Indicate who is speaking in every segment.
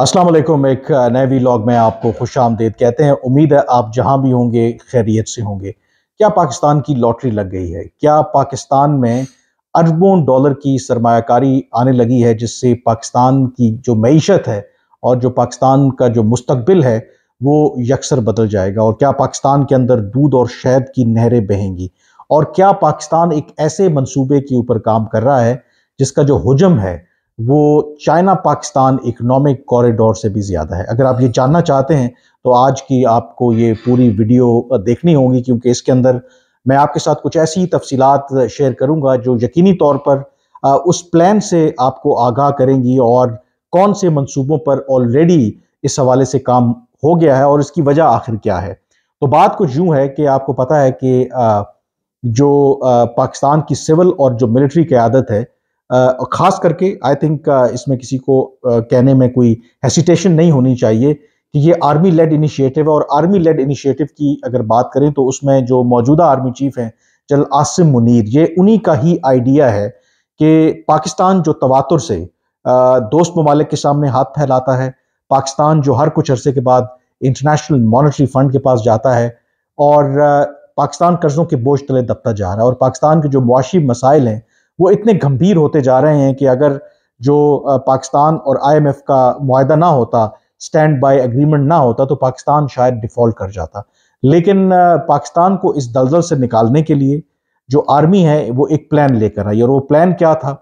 Speaker 1: अस्सलाम वालेकुम एक नए व्लॉग में आपको खुश आमदेद कहते हैं उम्मीद है आप जहां भी होंगे खैरियत से होंगे क्या पाकिस्तान की लॉटरी लग गई है क्या पाकिस्तान में अरबों डॉलर की सरमाकारी आने लगी है जिससे पाकिस्तान की जो मीशत है और जो पाकिस्तान का जो मुस्तबिल है वो यकसर बदल जाएगा और क्या पाकिस्तान के अंदर दूध और शहद की नहरें बहेंगी और क्या पाकिस्तान एक ऐसे मंसूबे के ऊपर काम कर रहा है जिसका जो हजम है वो चाइना पाकिस्तान इकोनॉमिक कॉरिडोर से भी ज़्यादा है अगर आप ये जानना चाहते हैं तो आज की आपको ये पूरी वीडियो देखनी होगी क्योंकि इसके अंदर मैं आपके साथ कुछ ऐसी तफसीलात शेयर करूँगा जो यकीनी तौर पर उस प्लान से आपको आगाह करेंगी और कौन से मंसूबों पर ऑलरेडी इस हवाले से काम हो गया है और इसकी वजह आखिर क्या है तो बात कुछ यूँ है कि आपको पता है कि जो पाकिस्तान की सिविल और जो मिलिट्री क्यादत है और ख़ास करके आई थिंक इसमें किसी को कहने में कोई हेसिटेशन नहीं होनी चाहिए कि ये आर्मी लेड इनिशिएटिव है और आर्मी लेड इनिशिएटिव की अगर बात करें तो उसमें जो मौजूदा आर्मी चीफ हैं जनरल आसिम मुनीर ये उन्हीं का ही आइडिया है कि पाकिस्तान जो तवातुर से दोस्त ममालिक के सामने हाथ फैलाता है पाकिस्तान जो हर कुछ अरसे के बाद इंटरनेशनल मॉनिटरी फंड के पास जाता है और पाकिस्तान कर्जों के बोझ तले दबता जा रहा है और पाकिस्तान के जो मुआशी मसाइल हैं वो इतने गंभीर होते जा रहे हैं कि अगर जो पाकिस्तान और आईएमएफ का माहा ना होता स्टैंड बाय एग्रीमेंट ना होता तो पाकिस्तान शायद डिफ़ॉल्ट कर जाता लेकिन पाकिस्तान को इस दलदल से निकालने के लिए जो आर्मी है वो एक प्लान लेकर आई और वो प्लान क्या था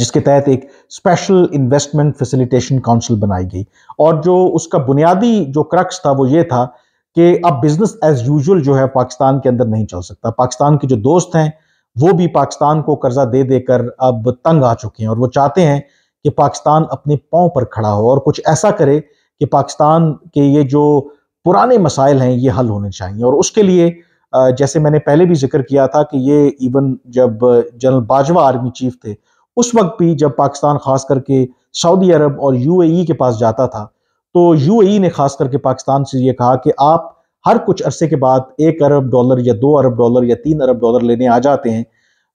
Speaker 1: जिसके तहत एक स्पेशल इन्वेस्टमेंट फैसिलिटेशन काउंसिल बनाई गई और जो उसका बुनियादी जो क्रक्स था वो ये था कि अब बिजनेस एज यूजुअल जो है पाकिस्तान के अंदर नहीं चल सकता पाकिस्तान के जो दोस्त हैं वो भी पाकिस्तान को कर्जा दे देकर अब तंग आ चुके हैं और वो चाहते हैं कि पाकिस्तान अपने पाँव पर खड़ा हो और कुछ ऐसा करे कि पाकिस्तान के ये जो पुराने मसाइल हैं ये हल होने चाहिए और उसके लिए जैसे मैंने पहले भी जिक्र किया था कि ये इवन जब जनरल बाजवा आर्मी चीफ थे उस वक्त भी जब पाकिस्तान खास करके सऊदी अरब और यूएई के पास जाता था तो यूएई ने खास करके पाकिस्तान से ये कहा कि आप हर कुछ अरसे के बाद एक अरब डॉलर या दो अरब डॉलर या तीन अरब डॉलर लेने आ जाते हैं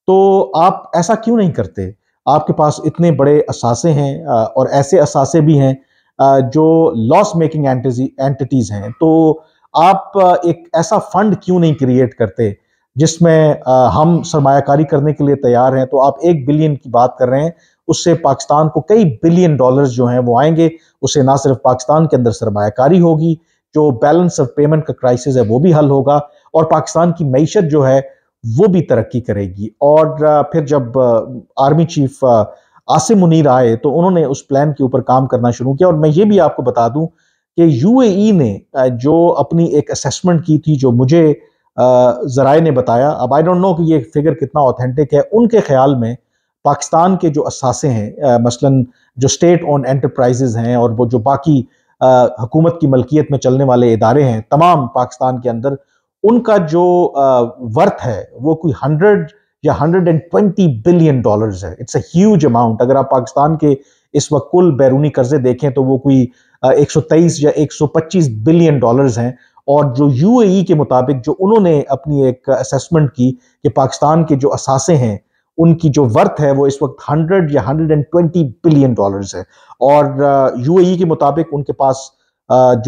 Speaker 1: तो आप ऐसा क्यों नहीं करते आपके पास इतने बड़े असासे हैं और ऐसे असासे भी हैं जो लॉस मेकिंग एंटिटीज़ हैं तो आप एक ऐसा फंड क्यों नहीं क्रिएट करते जिसमें हम सरमाकारी करने के लिए तैयार हैं तो आप एक बिलियन की बात कर रहे हैं उससे पाकिस्तान को कई बिलियन डॉलर्स जो हैं वो आएंगे उससे ना सिर्फ पाकिस्तान के अंदर सरमाकारी होगी जो बैलेंस ऑफ पेमेंट का क्राइसिस है वो भी हल होगा और पाकिस्तान की मीशत जो है वो भी तरक्की करेगी और फिर जब आर्मी चीफ आसिम मुनीर आए तो उन्होंने उस प्लान के ऊपर काम करना शुरू किया और मैं ये भी आपको बता दूं कि यूएई e ने जो अपनी एक असेसमेंट की थी जो मुझे ज़राए ने बताया अब आई डोंट नो कि ये फिगर कितना ऑथेंटिक है उनके ख्याल में पाकिस्तान के जो असासे हैं मसलन जो स्टेट ओन एंटरप्राइजेज़ हैं और वो जो बाकी हुकूमत की मलकियत में चलने वाले इदारे हैं तमाम पाकिस्तान के अंदर उनका जो वर्थ है वो कोई हंड्रेड या hundred and twenty billion dollars है इट्स अ अमाउंट अगर आप पाकिस्तान के इस वक्त कुल बैरूनी कर्जे देखें तो वो कोई एक सौ तेईस या एक सौ पच्चीस बिलियन डॉलर्स हैं और जो यूएई e के मुताबिक जो उन्होंने अपनी एक असेसमेंट की कि पाकिस्तान के जो असासे हैं उनकी जो वर्थ है वो इस वक्त 100 या 120 बिलियन डॉलर्स है और यूएई e के मुताबिक उनके पास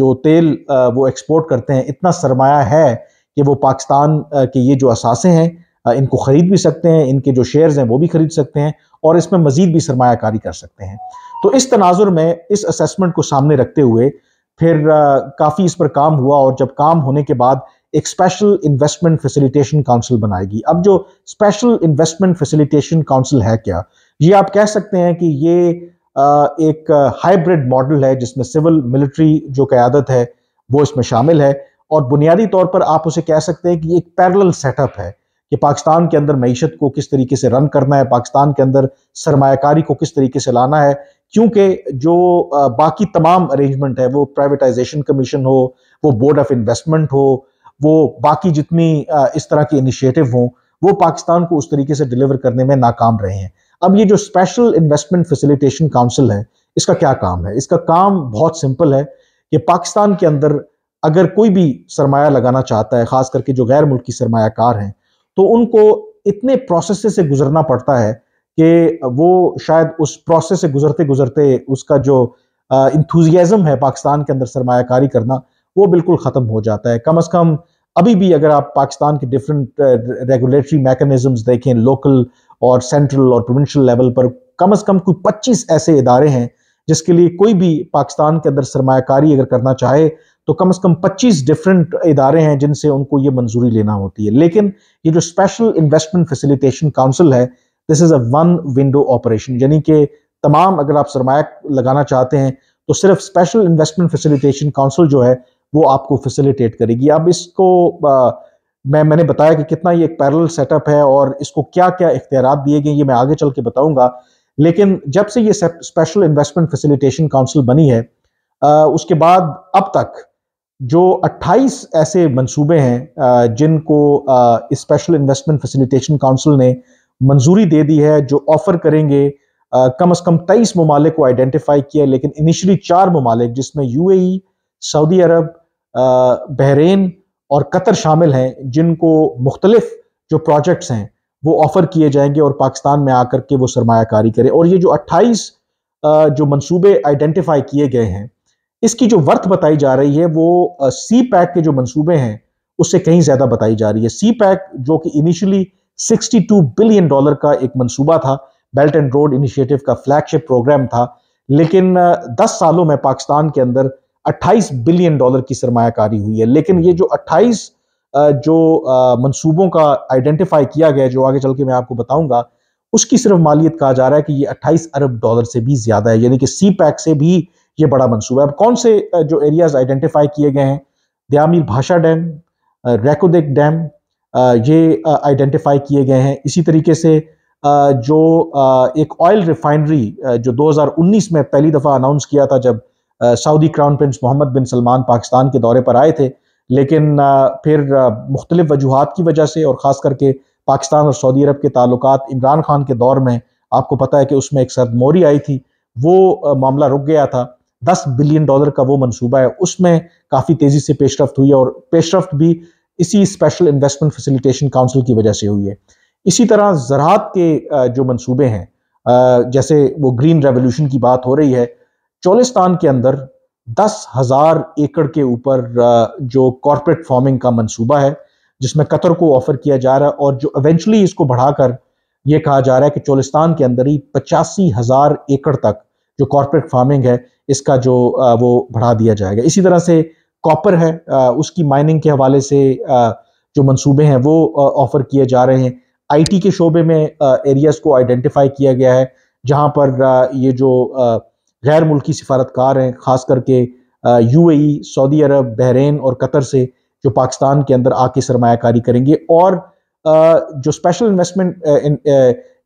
Speaker 1: जो तेल वो एक्सपोर्ट करते हैं इतना सरमाया है कि वो पाकिस्तान के ये जो असासे हैं इनको ख़रीद भी सकते हैं इनके जो शेयर्स हैं वो भी ख़रीद सकते हैं और इसमें मज़ीद भी सरमाकारी कर सकते हैं तो इस तनाजुर में इस असेसमेंट को सामने रखते हुए फिर काफ़ी इस पर काम हुआ और जब काम होने के बाद एक स्पेशल इन्वेस्टमेंट फैसिलिटेशन काउंसिल बनाएगी अब जो स्पेशल इन्वेस्टमेंट फैसिलिटेशन काउंसिल है क्या ये आप कह सकते हैं कि ये एक हाइब्रिड मॉडल है जिसमें सिविल मिलिट्री जो क़्यादत है वो इसमें शामिल है और बुनियादी तौर पर आप उसे कह सकते हैं कि एक पैरल सेटअप है कि पाकिस्तान के अंदर मीशत को किस तरीके से रन करना है पाकिस्तान के अंदर सरमाकारी को किस तरीके से लाना है क्योंकि जो बाकी तमाम अरेंजमेंट है वो प्राइवेटाइजेशन कमीशन हो वो बोर्ड ऑफ इन्वेस्टमेंट हो वो बाकी जितनी इस तरह के इनिशिएटिव हों वो पाकिस्तान को उस तरीके से डिलीवर करने में नाकाम रहे हैं अब ये जो स्पेशल इन्वेस्टमेंट फैसिलिटेशन काउंसिल है इसका क्या काम है इसका काम बहुत सिंपल है कि पाकिस्तान के अंदर अगर कोई भी सरमाया लगाना चाहता है ख़ास करके जो गैर मुल्की सरमाकार हैं तो उनको इतने प्रोसेस से गुजरना पड़ता है कि वो शायद उस प्रोसेस से गुजरते गुजरते उसका जो इंथुजियाज़म है पाकिस्तान के अंदर सरमाकारी करना वो बिल्कुल ख़त्म हो जाता है कम अज़ कम अभी भी अगर आप पाकिस्तान के डिफरेंट रेगुलेटरी मैकेनिज़म्स देखें लोकल और सेंट्रल और प्रोविंशियल लेवल पर कम अज़ कम कोई पच्चीस ऐसे इदारे हैं जिसके लिए कोई भी पाकिस्तान के अंदर सरमाकारी अगर करना चाहे तो कम अज कम पच्चीस डिफरेंट इदारे हैं जिनसे उनको ये मंजूरी लेना होती है लेकिन ये जो स्पेशल इन्वेस्टमेंट फैसिलिटेशन काउंसिल है this is a one window operation यानी कि तमाम अगर आप सरमाया लगाना चाहते हैं तो सिर्फ स्पेशल इन्वेस्टमेंट फैसिलिटेशन काउंसिल जो है वो आपको फैसिलिटेट करेगी अब इसको आ, मैं मैंने बताया कि कितना ये एक पैरल सेटअप है और इसको क्या क्या इख्तियार दिए गए ये मैं आगे चल के बताऊंगा लेकिन जब से ये स्पेशल इन्वेस्टमेंट फैसिलिटेशन काउंसिल बनी है आ, उसके बाद अब तक जो 28 ऐसे मंसूबे हैं जिनको इस स्पेशल इन्वेस्टमेंट फैसिलिटेशन काउंसिल ने मंजूरी दे दी है जो ऑफर करेंगे आ, कम अज कम तेईस ममालिक को आइडेंटिफाई किया लेकिन इनिशियली चार ममालिक जिसमें यूएई सऊदी अरब बहरीन और कतर शामिल हैं जिनको मुख्तलिफ जो प्रोजेक्ट्स हैं वो ऑफ़र किए जाएंगे और पाकिस्तान में आकर के वो सरमाकारी करें और ये जो 28 जो मंसूबे आइडेंटिफाई किए गए हैं इसकी जो वर्थ बताई जा रही है वो सी पैक के जो मंसूबे हैं उससे कहीं ज़्यादा बताई जा रही है सी पैक जो कि इनिशियली 62 बिलियन डॉलर का एक मंसूबा था बेल्ट एंड रोड इनिशिएटिव का फ्लैगशिप प्रोग्राम था लेकिन 10 सालों में पाकिस्तान के अंदर 28 बिलियन डॉलर की सरमाकारी हुई है लेकिन ये जो 28 जो मंसूबों का आइडेंटिफाई किया गया जो आगे चल के मैं आपको बताऊंगा उसकी सिर्फ मालियत कहा जा रहा है कि ये 28 अरब डॉलर से भी ज्यादा है यानी कि सी पैक से भी ये बड़ा मंसूबा है अब कौन से जो एरियाज आइडेंटिफाई किए गए हैं दयामीर भाषा डैम रेकोदेक डैम ये आइडेंटिफाई किए गए हैं इसी तरीके से जो एक ऑयल रिफाइनरी जो 2019 में पहली दफ़ा अनाउंस किया था जब Saudi crown prince Mohammed bin Salman Pakistan के दौरे पर आए थे लेकिन फिर मुख्तलिफ वजूहत की वजह से और ख़ास करके पाकिस्तान और सऊदी अरब के तल्ल इमरान खान के दौर में आपको पता है कि उसमें एक सर्द मोरी आई थी वो मामला रुक गया था दस बिलियन डॉलर का वो मनसूबा है उसमें काफ़ी तेज़ी से पेशरफ हुई है और पेशरफ भी इसी स्पेशल इन्वेस्टमेंट फैसिलिटेशन काउंसिल की वजह से हुई है इसी तरह ज़रात के जो मनसूबे हैं जैसे वो ग्रीन रेवोल्यूशन की बात हो रही है चोलिस्तान के अंदर दस हजार एकड़ के ऊपर जो कॉरपोरेट फार्मिंग का मंसूबा है जिसमें कतर को ऑफर किया जा रहा है और जो एवेंचुअली इसको बढ़ाकर यह कहा जा रहा है कि चोलिस्तान के अंदर ही पचासी हजार एकड़ तक जो कॉरपोरेट फार्मिंग है इसका जो वो बढ़ा दिया जाएगा इसी तरह से कॉपर है उसकी माइनिंग के हवाले से जो मंसूबे हैं वो ऑफर किए जा रहे हैं आईटी के शोबे में एरियाज़ को आइडेंटिफाई किया गया है जहाँ पर ये जो गैर मुल्की सफारतकार हैं ख़ास करके U A Saudi Arab Bahrain और कतर से जो पाकिस्तान के अंदर आके सरमाकारी करेंगे और जो special investment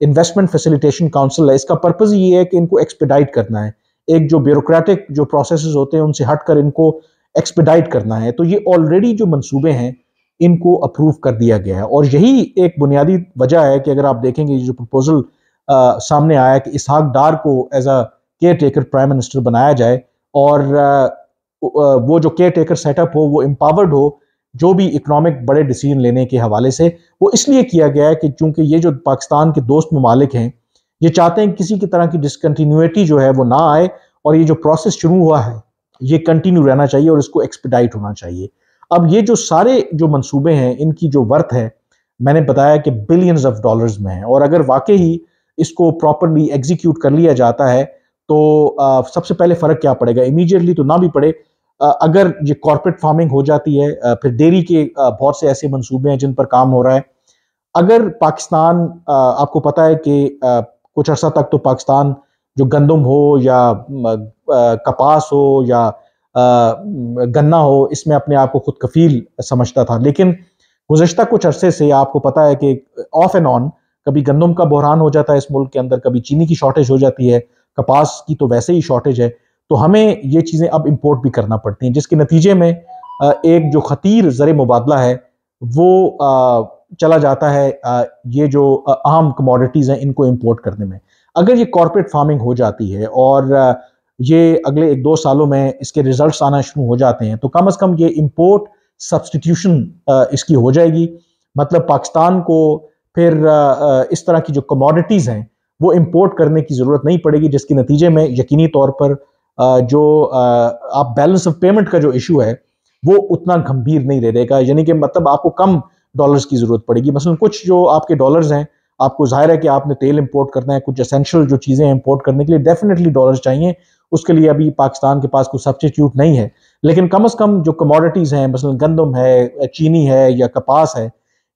Speaker 1: investment facilitation council है इसका पर्पज़ ये है कि इनको एक्सपेडाइट करना है एक जो ब्यूरोटिक जो प्रोसेस होते हैं उनसे हट कर इनको एक्सपेडाइट करना है तो ये ऑलरेडी जो मनसूबे हैं इनको अप्रूव कर दिया गया है और यही एक बुनियादी वजह है कि अगर आप देखेंगे जो प्रपोजल आ, सामने आया कि इसहाक डार को as a caretaker prime minister बनाया जाए और वो जो केयर टेकर सेटअप हो वो एम्पावर्ड हो जो भी इकोनॉमिक बड़े डिसीजन लेने के हवाले से वो इसलिए किया गया है कि चूंकि ये जो पाकिस्तान के दोस्त ममालिक हैं ये चाहते हैं किसी की तरह की डिसकन्टीन्यूटी जो है वो ना आए और ये जो प्रोसेस शुरू हुआ है ये कंटिन्यू रहना चाहिए और इसको एक्सपेडाइट होना चाहिए अब ये जो सारे जो मंसूबे हैं इनकी जो वर्थ है मैंने बताया कि बिलियंस ऑफ डॉलर्स में है और अगर वाकई ही इसको प्रॉपरली एग्जीक्यूट कर लिया जाता है तो आ, सबसे पहले फ़र्क क्या पड़ेगा इमीडिएटली तो ना भी पड़े आ, अगर ये कॉरपोरेट फार्मिंग हो जाती है आ, फिर डेयरी के आ, बहुत से ऐसे मंसूबे हैं जिन पर काम हो रहा है अगर पाकिस्तान आ, आपको पता है कि आ, कुछ अर्सा तक तो पाकिस्तान जो गंदम हो या आ, कपास हो या आ, गन्ना हो इसमें अपने आप को खुद कफील समझता था लेकिन गुजशत कुछ अरसे से आपको पता है कि ऑफ एंड ऑन कभी गंदम का बहरान हो जाता है इस मुल्क के अंदर कभी चीनी की शॉर्टेज हो जाती है कपास की तो वैसे ही शॉर्टेज है तो हमें ये चीज़ें अब इम्पोर्ट भी करना पड़ती हैं जिसके नतीजे में एक जो ख़तीर ज़र मुबादला है वो चला जाता है ये जो आम कमोडिटीज़ हैं इनको इम्पोर्ट करने में अगर ये कॉरपोरेट फार्मिंग हो जाती है और ये अगले एक दो सालों में इसके रिजल्ट्स आना शुरू हो जाते हैं तो कम अज़ कम ये इम्पोर्ट सब्सटीट्यूशन इसकी हो जाएगी मतलब पाकिस्तान को फिर इस तरह की जो कमोडिटीज़ हैं वो इम्पोर्ट करने की ज़रूरत नहीं पड़ेगी जिसके नतीजे में यकीनी तौर पर जो आप बैलेंस ऑफ पेमेंट का जो इशू है वो उतना गंभीर नहीं रहेगा यानी कि मतलब आपको कम डॉलर्स की ज़रूरत पड़ेगी मसलन कुछ जो आपके डॉलर्स हैं आपको जाहिर है कि आपने तेल इंपोर्ट करना है कुछ असेंशियल जो चीज़ें इम्पोर्ट करने के लिए डेफिनेटली डॉलर्स चाहिए उसके लिए अभी पाकिस्तान के पास कोई सब्सटीट्यूट नहीं है लेकिन कम अज़ कम जो कमोडिटीज़ हैं मसलन गंदम है चीनी है या कपास है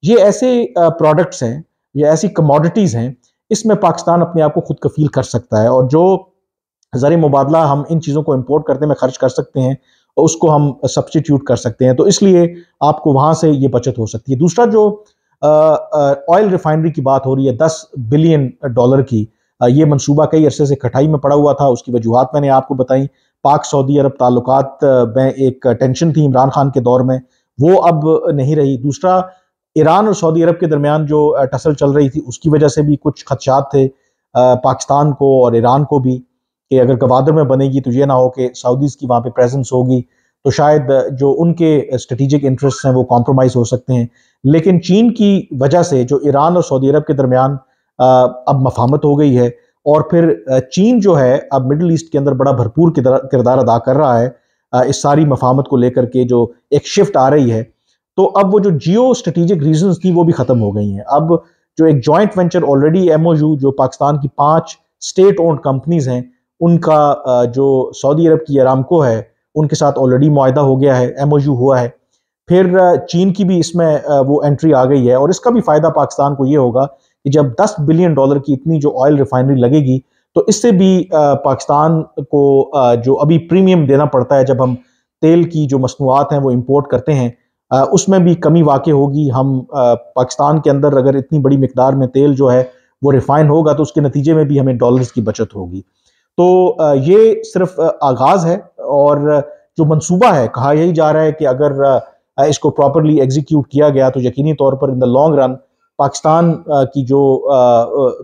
Speaker 1: ये ऐसे प्रोडक्ट्स हैं या ऐसी कमोडिटीज़ हैं इसमें पाकिस्तान अपने आप को खुद कफील कर सकता है और जो ज़र मुबादला हम इन चीज़ों को इम्पोर्ट करने में ख़र्च कर सकते हैं और उसको हम सब्सटीट्यूट कर सकते हैं तो इसलिए आपको वहाँ से ये बचत हो सकती है दूसरा जो ऑयल रिफाइनरी की बात हो रही है दस बिलियन डॉलर की आ, ये मनसूबा कई अरसे से खटाई में पड़ा हुआ था उसकी वजूहत मैंने आपको बताई पाक सऊदी अरब ताल्लुक में एक टेंशन थी इमरान खान के दौर में वो अब नहीं रही दूसरा ईरान और सऊदी अरब के दरमियान जो टसल चल रही थी उसकी वजह से भी कुछ खदशात थे पाकिस्तान को और ईरान को भी कि अगर गवादर में बनेगी तो ये ना हो कि सऊदीज़ की वहाँ पे प्रेजेंस होगी तो शायद जो उनके स्ट्रेटिजिक इंटरेस्ट हैं वो कॉम्प्रोमाइज़ हो सकते हैं लेकिन चीन की वजह से जो ईरान और सऊदी अरब के दरमियान अब मफामत हो गई है और फिर चीन जो है अब मिडल ईस्ट के अंदर बड़ा भरपूर किरदार अदा कर रहा है इस सारी मफामत को लेकर के जो एक शिफ्ट आ रही है तो अब वो जो जियो स्ट्रेटेजिक रीजन थी वो भी ख़त्म हो गई हैं अब जो एक जॉइंट वेंचर ऑलरेडी एम जो पाकिस्तान की पाँच स्टेट ओन्ड कंपनीज़ हैं उनका जो सऊदी अरब की अरामको है उनके साथ ऑलरेडी माहा हो गया है एम हुआ है फिर चीन की भी इसमें वो एंट्री आ गई है और इसका भी फ़ायदा पाकिस्तान को ये होगा कि जब 10 बिलियन डॉलर की इतनी जो ऑयल रिफाइनरी लगेगी तो इससे भी पाकिस्तान को जो अभी प्रीमियम देना पड़ता है जब हम तेल की जो मसनूआत हैं वो इम्पोर्ट करते हैं उसमें भी कमी वाक़ होगी हम पाकिस्तान के अंदर अगर इतनी बड़ी मकदार में तेल जो है वो रिफ़ाइन होगा तो उसके नतीजे में भी हमें डॉलर्स की बचत होगी तो ये सिर्फ आगाज़ है और जो मनसूबा है कहा यही जा रहा है कि अगर इसको प्रॉपरली एग्जीक्यूट किया गया तो यकीनी तौर पर in the long run Pakistan की जो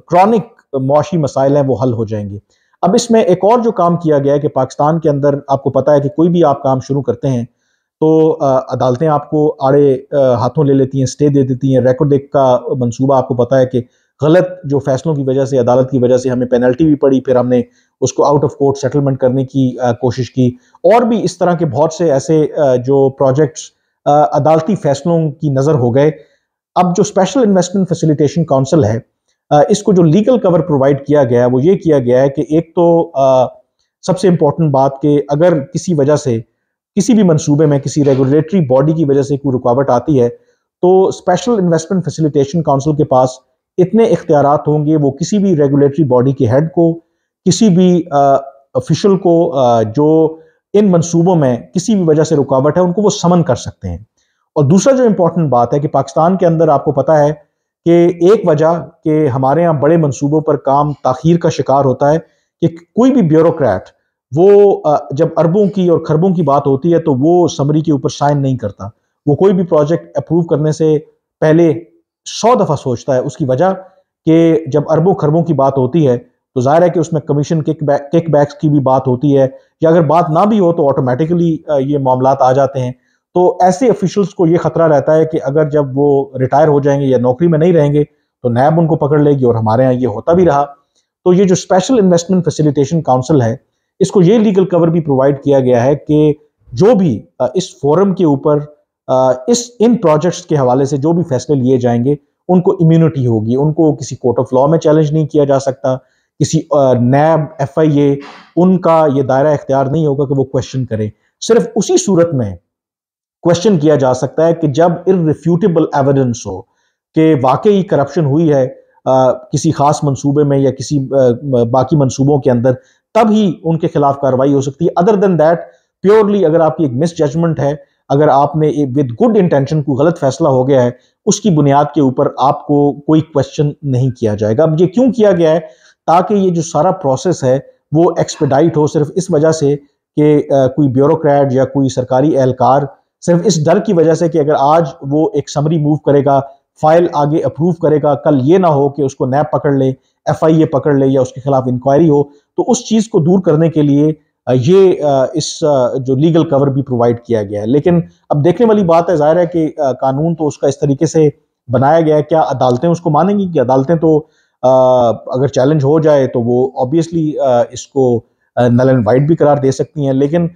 Speaker 1: क्रॉनिक मुशी मसाइल हैं वो हल हो जाएंगे अब इसमें एक और जो काम किया गया है कि पाकिस्तान के अंदर आपको पता है कि कोई भी आप काम शुरू करते हैं तो अदालतें आपको आड़े हाथों ले लेती हैं स्टे दे देती हैं रेकॉर्ड का मंसूबा आपको पता है कि गलत जो फैसलों की वजह से अदालत की वजह से हमें पेनल्टी भी पड़ी फिर हमने उसको आउट ऑफ कोर्ट सेटलमेंट करने की कोशिश की और भी इस तरह के बहुत से ऐसे जो प्रोजेक्ट्स अदालती फैसलों की नज़र हो गए अब जो स्पेशल इन्वेस्टमेंट फैसिलिटेशन काउंसिल है इसको जो लीगल कवर प्रोवाइड किया गया है वो ये किया गया है कि एक तो सबसे इम्पोर्टेंट बात कि अगर किसी वजह से किसी भी मंसूबे में किसी रेगुलेटरी बॉडी की वजह से कोई रुकावट आती है तो स्पेशल इन्वेस्टमेंट फैसिलिटेशन काउंसिल के पास इतने इख्तियार होंगे वो किसी भी रेगुलेटरी बॉडी के हेड को किसी भी ऑफिशल को आ, जो इन मंसूबों में किसी भी वजह से रुकावट है उनको वो समन कर सकते हैं और दूसरा जो इम्पोर्टेंट बात है कि पाकिस्तान के अंदर आपको पता है कि एक वजह कि हमारे यहाँ बड़े मंसूबों पर काम तखीर का शिकार होता है कि कोई भी ब्यूरोक्रेट वो जब अरबों की और खरबों की बात होती है तो वो समरी के ऊपर शाइन नहीं करता वो कोई भी प्रोजेक्ट अप्रूव करने से पहले सौ दफ़ा सोचता है उसकी वजह कि जब अरबों खरबों की बात होती है तो जाहिर है कि उसमें commission kick back kick backs की भी बात होती है या अगर बात ना भी हो तो ऑटोमेटिकली ये मामला आ जाते हैं तो ऐसे ऑफिशल्स को ये खतरा रहता है कि अगर जब वो रिटायर हो जाएंगे या नौकरी में नहीं रहेंगे तो नैब उनको पकड़ लेगी और हमारे यहाँ ये होता भी रहा तो ये जो स्पेशल इन्वेस्टमेंट फैसिलिटेशन काउंसिल है इसको ये लीगल कवर भी प्रोवाइड किया गया है कि जो भी इस फोरम के ऊपर इस इन प्रोजेक्ट्स के हवाले से जो भी फैसले लिए जाएंगे उनको इम्यूनिटी होगी उनको किसी कोर्ट ऑफ लॉ में चैलेंज नहीं किया जा सकता किसी नैब एफ आई ए उनका ये दायरा इख्तियार नहीं होगा कि वो क्वेश्चन करें सिर्फ उसी सूरत में क्वेश्चन किया जा सकता है कि जब रिफ्यूटेबल एविडेंस हो कि वाकई करप्शन हुई है आ, किसी खास मंसूबे में या किसी आ, बाकी मंसूबों के अंदर तब ही उनके खिलाफ कार्रवाई हो सकती है अदर देन दैट प्योरली अगर आपकी एक मिस जजमेंट है अगर आपने विद गुड इंटेंशन को गलत फैसला हो गया है उसकी बुनियाद के ऊपर आपको कोई क्वेश्चन नहीं किया जाएगा अब ये क्यों किया गया है ताकि ये जो सारा प्रोसेस है वो एक्सपेडाइट हो सिर्फ इस वजह से कि कोई ब्यूरोक्रेट या कोई सरकारी एहलकार सिर्फ इस डर की वजह से कि अगर आज वो एक समरी मूव करेगा फाइल आगे अप्रूव करेगा कल ये ना हो कि उसको नैप पकड़ ले एफआईए पकड़ ले या उसके खिलाफ इंक्वायरी हो तो उस चीज़ को दूर करने के लिए ये इस जो लीगल कवर भी प्रोवाइड किया गया है लेकिन अब देखने वाली बात है जाहिर है कि कानून तो उसका इस तरीके से बनाया गया है क्या अदालतें उसको मानेंगी कि अदालतें तो अगर चैलेंज हो जाए तो वो ऑब्वियसली इसको नल एंड वाइट भी करार दे सकती हैं लेकिन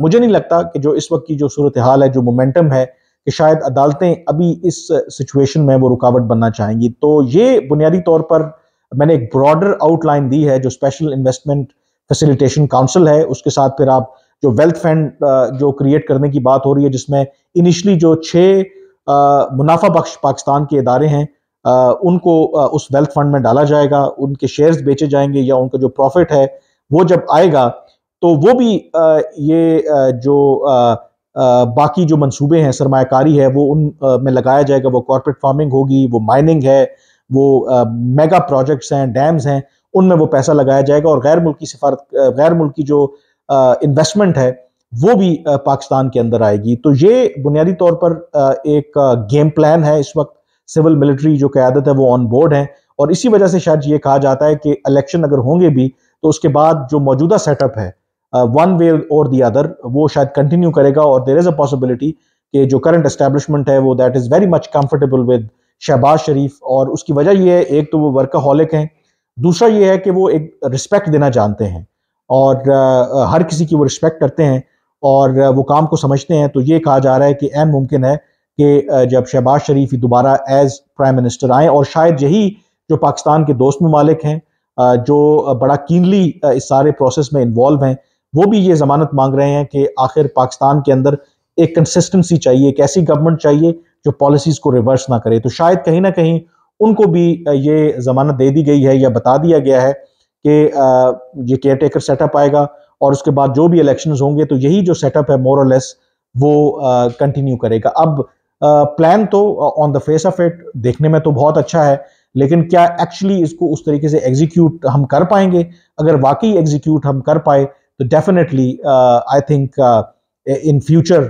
Speaker 1: मुझे नहीं लगता कि जो इस वक्त की जो सूरत हाल है जो मोमेंटम है कि शायद अदालतें अभी इस सिचुएशन में वो रुकावट बनना चाहेंगी तो ये बुनियादी तौर पर मैंने एक ब्रॉडर आउटलाइन दी है जो स्पेशल इन्वेस्टमेंट फैसिलिटेशन काउंसिल है उसके साथ फिर आप जो वेल्थ फंड जो क्रिएट करने की बात हो रही है जिसमें इनिशली जो छः मुनाफा बख्श पाकिस्तान के इदारे हैं आ, उनको आ, उस वेल्थ फंड में डाला जाएगा उनके शेयर्स बेचे जाएंगे या उनका जो प्रॉफिट है वो जब आएगा तो वो भी आ, ये जो बाकी जो मंसूबे हैं सरमाकारी है वो उन में लगाया जाएगा वो कॉरपोरेट फार्मिंग होगी वो माइनिंग है वो मेगा प्रोजेक्ट्स हैं डैम्स हैं उनमें वो पैसा लगाया जाएगा और गैर मुल्की सिफारत गैर मुल्की जो इन्वेस्टमेंट है वो भी पाकिस्तान के अंदर आएगी तो ये बुनियादी तौर पर एक गेम प्लान है इस वक्त सिविल मिलिट्री जो क्यादत है वो ऑन बोर्ड है और इसी वजह से शायद ये कहा जाता है कि इलेक्शन अगर होंगे भी तो उसके बाद जो मौजूदा सेटअप है वन वे और दी अदर वो शायद कंटिन्यू करेगा और देर इज़ अ पॉसिबिलिटी कि जो करंट एस्टेब्लिशमेंट है वो that is very much comfortable with Shahbaz Sharif और उसकी वजह यह है एक तो वो वर्का हॉलिक हैं दूसरा ये है कि वो एक रिस्पेक्ट देना जानते हैं और हर किसी की वो रिस्पेक्ट करते हैं और वो काम को समझते हैं तो ये कहा जा रहा है कि एन मुमकिन है कि जब शहबाज शरीफ दोबारा एज प्राइम मिनिस्टर आए और शायद यही जो पाकिस्तान के दोस्त ममालिक हैं जो बड़ा कीनली इस सारे प्रोसेस में इन्वॉल्व हैं वो भी ये ज़मानत मांग रहे हैं कि आखिर पाकिस्तान के अंदर एक कंसिस्टेंसी चाहिए एक ऐसी गवर्नमेंट चाहिए जो पॉलिसीज को रिवर्स ना करे तो शायद कहीं ना कहीं उनको भी ये जमानत दे दी गई है या बता दिया गया है कि ये केयर टेकर सेटअप आएगा और उसके बाद जो भी इलेक्शन होंगे तो यही जो सेटअप है मोर और लेस वो कंटिन्यू करेगा अब प्लान तो on the face of it देखने में तो बहुत अच्छा है लेकिन क्या एक्चुअली इसको उस तरीके से एग्जीक्यूट हम कर पाएंगे अगर वाकई एग्जीक्यूट हम कर पाए तो definitely I think in future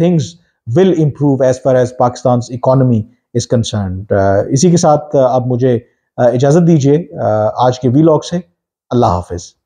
Speaker 1: things will improve as far as Pakistan's economy is concerned. Uh, इसी के साथ आप मुझे इजाज़त दीजिए आज के वीलॉग से अल्लाह हाफिज़